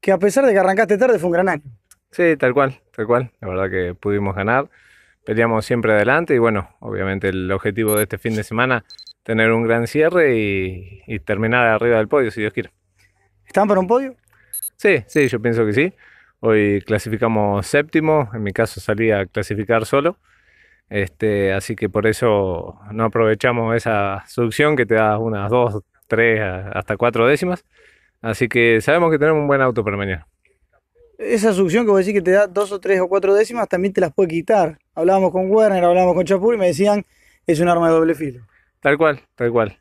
que a pesar de que arrancaste tarde fue un gran año. Sí, tal cual, tal cual. La verdad que pudimos ganar, peleamos siempre adelante y bueno, obviamente el objetivo de este fin de semana, tener un gran cierre y, terminar arriba del podio, si Dios quiere. ¿Están para un podio? Sí, sí, yo pienso que sí. Hoy clasificamos séptimo, en mi caso salí a clasificar solo. Este, así que por eso no aprovechamos esa succión que te da unas dos, tres, hasta cuatro décimas. Así que sabemos que tenemos un buen auto para mañana. Esa succión que vos decís que te da dos o tres o cuatro décimas también te las puede quitar. Hablábamos con Werner, hablábamos con Chapur y me decían es un arma de doble filo. Tal cual, tal cual.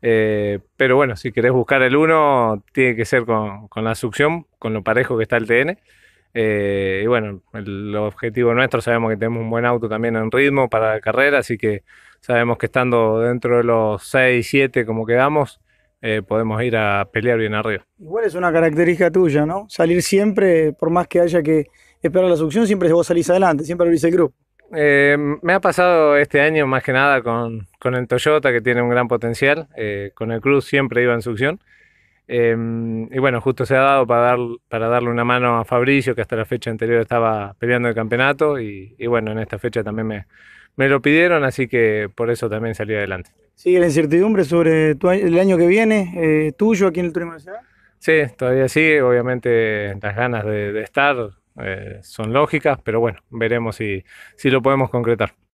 Eh, pero bueno, si querés buscar el uno tiene que ser con, la succión, con lo parejo que está el TN. Eh, y bueno, el, objetivo nuestro, sabemos que tenemos un buen auto también en ritmo para la carrera, así que sabemos que estando dentro de los 6, 7 como quedamos, eh, podemos ir a pelear bien arriba. Igual es una característica tuya, ¿no? Salir siempre, por más que haya que esperar la succión, siempre vos salís adelante, siempre abrís el grupo. Eh, me ha pasado este año más que nada con, el Toyota, que tiene un gran potencial. Eh, con el Cruz siempre iba en succión. y bueno, justo se ha dado para, dar, para darle una mano a Fabricio, que hasta la fecha anterior estaba peleando el campeonato. y bueno, en esta fecha también me, me lo pidieron, así que por eso también salí adelante. ¿Sigue la incertidumbre sobre el año que viene, eh, tuyo aquí en el Turismo de Sí, todavía sigue, obviamente las ganas de, estar eh, son lógicas, pero bueno, veremos si, si lo podemos concretar.